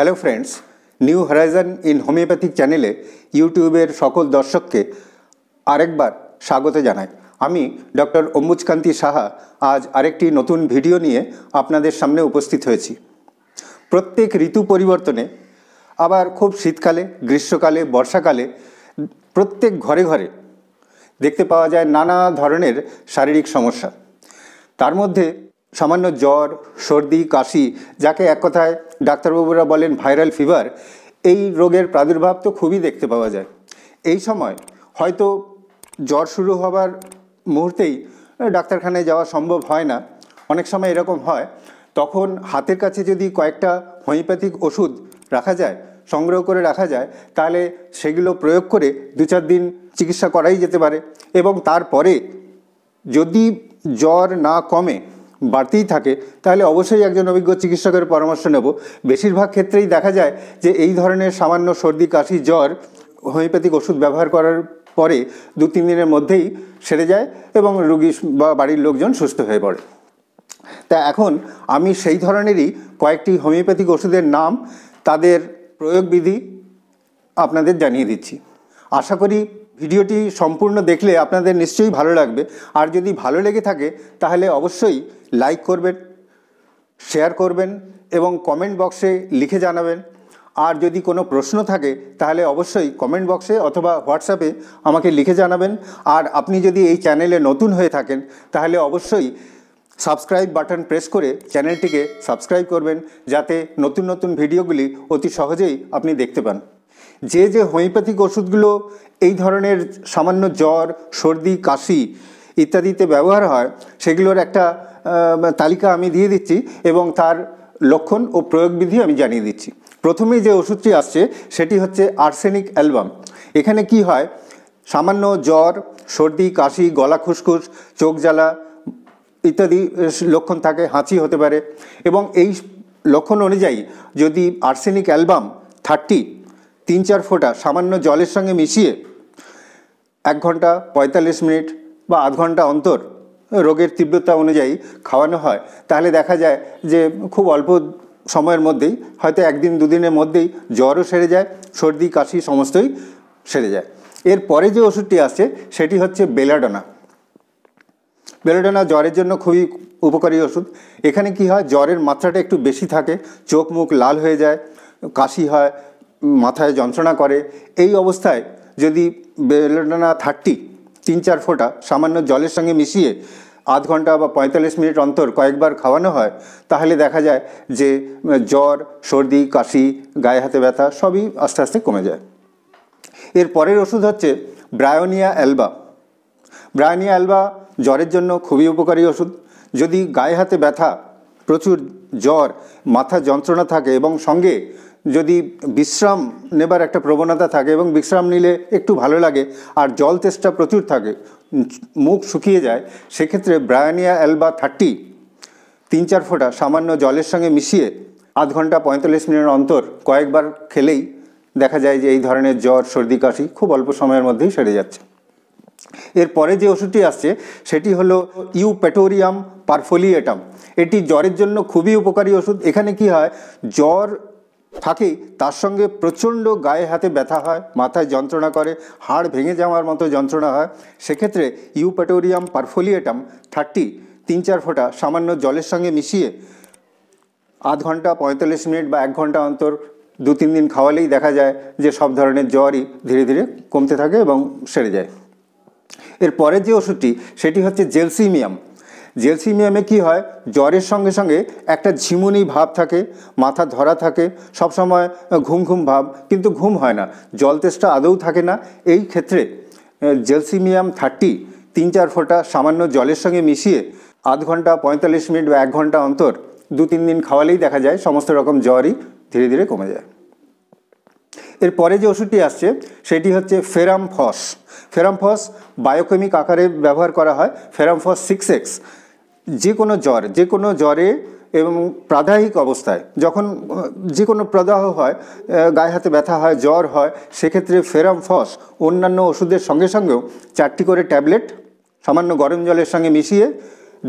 hello friends New Horizon in homeopathic চ্যানেলে ইউটিউবের সকল দর্শককে আরেকবার স্বাগত জানাই আমি ডক্টর অম্বুজকান্তি সাহা আজ আরেকটি নতুন ভিডিও নিয়ে আপনাদের সামনে উপস্থিত হয়েছি প্রত্যেক ঋতু পরিবর্তনে আবার খুব শীতকালে গ্রীষ্মকালে বর্ষাকালে প্রত্যেক ঘরে ঘরে দেখতে পাওয়া যায় নানা ধরনের শারীরিক সমস্যা তার মধ্যে সামান্য জ্বর সর্দি কাশি যাকে এক কথায় ডাক্তারবাবুরা বলেন ভাইরাল ফিভার এই রোগের প্রাদুর্ভাব তো খুবই দেখতে পাওয়া যায় এই সময় হয়তো জ্বর শুরু হবার মুহূর্তেই ডাক্তারখানায় যাওয়া সম্ভব হয় না অনেক সময় এরকম হয় তখন হাতের কাছে যদি কয়েকটা হোমিওপ্যাথিক ওষুধ রাখা যায় সংগ্রহ করে রাখা যায় তাহলে সেগুলো প্রয়োগ করে দু চার দিন চিকিৎসা করাই যেতে পারে এবং তারপরে যদি জ্বর না কমে বাড়তেই থাকে তাহলে অবশ্যই একজন অভিজ্ঞ চিকিৎসকের পরামর্শ নেব বেশিরভাগ ক্ষেত্রেই দেখা যায় যে এই ধরনের সামান্য সর্দি কাশি জ্বর হোমিওপ্যাথিক ওষুধ ব্যবহার করার পরে দু তিন দিনের মধ্যেই সেরে যায় এবং রুগী বা বাড়ির লোকজন সুস্থ হয়ে পড়ে তা এখন আমি সেই ধরনেরই কয়েকটি হোমিওপ্যাথিক ওষুধের নাম তাদের প্রয়োগবিধি আপনাদের জানিয়ে দিচ্ছি আশা করি ভিডিওটি সম্পূর্ণ দেখলে আপনাদের নিশ্চয়ই ভালো লাগবে আর যদি ভালো লেগে থাকে তাহলে অবশ্যই লাইক করবেন শেয়ার করবেন এবং কমেন্ট বক্সে লিখে জানাবেন আর যদি কোনো প্রশ্ন থাকে তাহলে অবশ্যই কমেন্ট বক্সে অথবা হোয়াটসঅ্যাপে আমাকে লিখে জানাবেন আর আপনি যদি এই চ্যানেলে নতুন হয়ে থাকেন তাহলে অবশ্যই সাবস্ক্রাইব বাটন প্রেস করে চ্যানেলটিকে সাবস্ক্রাইব করবেন যাতে নতুন নতুন ভিডিওগুলি অতি সহজেই আপনি দেখতে পান যে যে হোমিওপ্যাথিক ওষুধগুলো এই ধরনের সামান্য জ্বর সর্দি কাশি ইত্যাদিতে ব্যবহার হয় সেগুলোর একটা তালিকা আমি দিয়ে দিচ্ছি এবং তার লক্ষণ ও প্রয়োগবিধি আমি জানিয়ে দিচ্ছি প্রথমেই যে ওষুধটি আসছে সেটি হচ্ছে আর্সেনিক অ্যালবাম এখানে কি হয় সামান্য জ্বর সর্দি কাশি গলা খুসখুস চোখ জ্বালা ইত্যাদি লক্ষণ থাকে হাঁচি হতে পারে এবং এই লক্ষণ অনুযায়ী যদি আর্সেনিক অ্যালবাম থার্টি তিন চার ফোঁটা সামান্য জলের সঙ্গে মিশিয়ে এক ঘন্টা পঁয়তাল্লিশ মিনিট বা আধ ঘন্টা অন্তর রোগের তীব্রতা অনুযায়ী খাওয়ানো হয় তাহলে দেখা যায় যে খুব অল্প সময়ের মধ্যেই হয়তো একদিন দুদিনের মধ্যেই জ্বরও সেরে যায় সর্দি কাশি সমস্তই সেরে যায় এর পরে যে ওষুধটি আছে সেটি হচ্ছে বেলাডোনা বেলাডোনা জ্বরের জন্য খুবই উপকারী ওষুধ এখানে কি হয় জ্বরের মাত্রাটা একটু বেশি থাকে চোখ মুখ লাল হয়ে যায় কাশি হয় মাথায় যন্ত্রণা করে এই অবস্থায় যদি বেলডানা থার্টি তিন চার ফোঁটা সামান্য জলের সঙ্গে মিশিয়ে আধ ঘন্টা বা পঁয়তাল্লিশ মিনিট অন্তর কয়েকবার খাওয়ানো হয় তাহলে দেখা যায় যে জ্বর সর্দি কাশি গায়ে হাতে ব্যথা সবই আস্তে আস্তে কমে যায় এর পরের ওষুধ হচ্ছে ব্রায়োনিয়া অ্যালবা ব্রায়োনিয়া অ্যালবা জ্বরের জন্য খুবই উপকারী ওষুধ যদি গায়ে হাতে ব্যথা প্রচুর জ্বর মাথা যন্ত্রণা থাকে এবং সঙ্গে যদি বিশ্রাম নেবার একটা প্রবণতা থাকে এবং বিশ্রাম নিলে একটু ভালো লাগে আর জল তেষ্টা প্রচুর থাকে মুখ শুকিয়ে যায় সেক্ষেত্রে ব্রায়ানিয়া অ্যালবা থার্টি তিন চার ফোঁটা সামান্য জলের সঙ্গে মিশিয়ে আধ ঘন্টা পঁয়তাল্লিশ মিনিট অন্তর কয়েকবার খেলেই দেখা যায় যে এই ধরনের জ্বর সর্দি কাশি খুব অল্প সময়ের মধ্যেই সেরে যাচ্ছে এরপরে যে ওষুধটি আসছে সেটি হলো ইউপেটোরিয়াম পারফোলিয়েটাম এটি জ্বরের জন্য খুবই উপকারী ওষুধ এখানে কি হয় জ্বর থাকে তার সঙ্গে প্রচণ্ড গায়ে হাতে ব্যথা হয় মাথায় যন্ত্রণা করে হাড় ভেঙে যাওয়ার মতো যন্ত্রণা হয় সেক্ষেত্রে ইউপ্যাটোরিয়াম পারফোলিয়েটাম থার্টি তিন চার ফোঁটা সামান্য জলের সঙ্গে মিশিয়ে আধ ঘন্টা পঁয়তাল্লিশ মিনিট বা এক ঘন্টা অন্তর দু তিন দিন খাওয়ালেই দেখা যায় যে সব ধরনের জ্বরই ধীরে ধীরে কমতে থাকে এবং সেরে যায় এর পরের যে ওষুধটি সেটি হচ্ছে জেলসিমিয়াম জেলসিমিয়ামে কি হয় জ্বরের সঙ্গে সঙ্গে একটা ঝিমুনি ভাব থাকে মাথা ধরা থাকে সবসময় ঘুম ঘুম ভাব কিন্তু ঘুম হয় না জল তেষ্টা আদৌ থাকে না এই ক্ষেত্রে জেলসিমিয়াম থার্টি তিন চার ফোঁটা সামান্য জলের সঙ্গে মিশিয়ে আধ ঘন্টা পঁয়তাল্লিশ মিনিট বা এক ঘন্টা অন্তর দু তিন দিন খাওয়ালেই দেখা যায় সমস্ত রকম জ্বরই ধীরে ধীরে কমে যায় এরপরে যে ওষুধটি আসছে সেটি হচ্ছে ফেরাম ফেরাম ফস বায়োকেমিক আকারে ব্যবহার করা হয় ফেরাম ফস সিক্স এক্স যে কোনো জ্বর যে কোনো জ্বরে এবং প্রাদাহিক অবস্থায় যখন যে কোনো প্রদাহ হয় গায়ে হাতে ব্যথা হয় জ্বর হয় সেক্ষেত্রে ফেরাম ফস অন্যান্য ওষুধের সঙ্গে সঙ্গেও চারটি করে ট্যাবলেট সামান্য গরম জলের সঙ্গে মিশিয়ে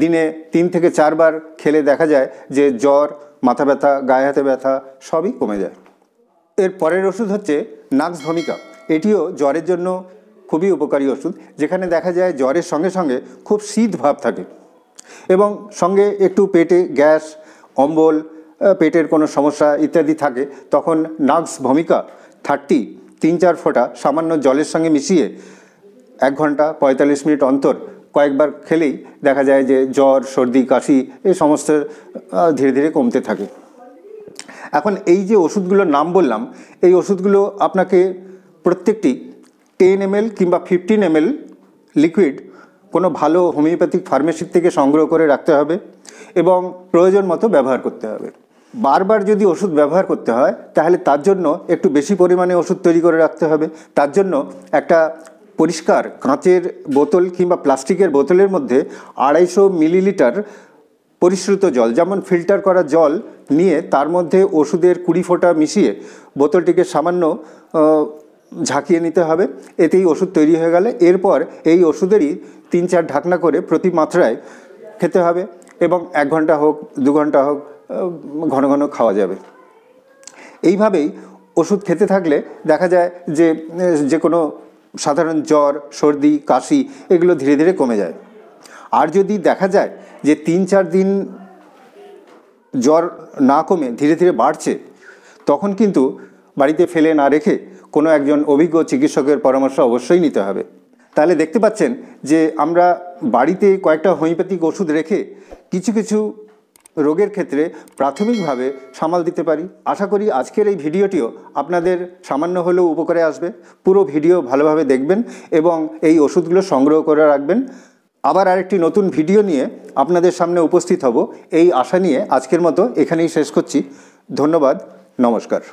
দিনে তিন থেকে চারবার খেলে দেখা যায় যে জ্বর মাথা ব্যথা গায়ে হাতে ব্যথা সবই কমে যায় এর পরের ওষুধ হচ্ছে নাক্স ভূমিকা এটিও জ্বরের জন্য খুবই উপকারী ওষুধ যেখানে দেখা যায় জ্বরের সঙ্গে সঙ্গে খুব শীত ভাব থাকে এবং সঙ্গে একটু পেটে গ্যাস অম্বল পেটের কোনো সমস্যা ইত্যাদি থাকে তখন নাক্স ভূমিকা থার্টি তিন চার ফোঁটা সামান্য জলের সঙ্গে মিশিয়ে এক ঘন্টা পঁয়তাল্লিশ মিনিট অন্তর কয়েকবার খেলেই দেখা যায় যে জ্বর সর্দি কাশি এই সমস্ত ধীরে ধীরে কমতে থাকে এখন এই যে ওষুধগুলোর নাম বললাম এই ওষুধগুলো আপনাকে প্রত্যেকটি টেন এম কিংবা ফিফটিন এম লিকুইড কোনো ভালো হোমিওপ্যাথিক ফার্মেসির থেকে সংগ্রহ করে রাখতে হবে এবং প্রয়োজন মতো ব্যবহার করতে হবে বারবার যদি ওষুধ ব্যবহার করতে হয় তাহলে তার জন্য একটু বেশি পরিমাণে ওষুধ তৈরি করে রাখতে হবে তার জন্য একটা পরিষ্কার কাঁচের বোতল কিংবা প্লাস্টিকের বোতলের মধ্যে আড়াইশো মিলিলিটার পরিশ্রুত জল যেমন ফিল্টার করা জল নিয়ে তার মধ্যে ওষুধের কুড়ি ফোঁটা মিশিয়ে বোতলটিকে সামান্য ঝাঁকিয়ে নিতে হবে এতেই ওষুধ তৈরি হয়ে গেলে এরপর এই ওষুধেরই তিন চার ঢাকনা করে প্রতি মাত্রায় খেতে হবে এবং এক ঘন্টা হোক দু ঘন্টা হোক ঘন ঘন খাওয়া যাবে এইভাবেই ওষুধ খেতে থাকলে দেখা যায় যে যে কোনো সাধারণ জ্বর সর্দি কাশি এগুলো ধীরে ধীরে কমে যায় আর যদি দেখা যায় যে তিন চার দিন জ্বর না কমে ধীরে ধীরে বাড়ছে তখন কিন্তু বাড়িতে ফেলে না রেখে কোনো একজন অভিজ্ঞ চিকিৎসকের পরামর্শ অবশ্যই নিতে হবে তাহলে দেখতে পাচ্ছেন যে আমরা বাড়িতে কয়েকটা হোমিওপ্যাথিক ওষুধ রেখে কিছু কিছু রোগের ক্ষেত্রে প্রাথমিকভাবে সামাল দিতে পারি আশা করি আজকের এই ভিডিওটিও আপনাদের সামান্য হলেও উপকারে আসবে পুরো ভিডিও ভালোভাবে দেখবেন এবং এই ওষুধগুলো সংগ্রহ করে রাখবেন আবার আরেকটি নতুন ভিডিও নিয়ে আপনাদের সামনে উপস্থিত হব এই আশা নিয়ে আজকের মতো এখানেই শেষ করছি ধন্যবাদ নমস্কার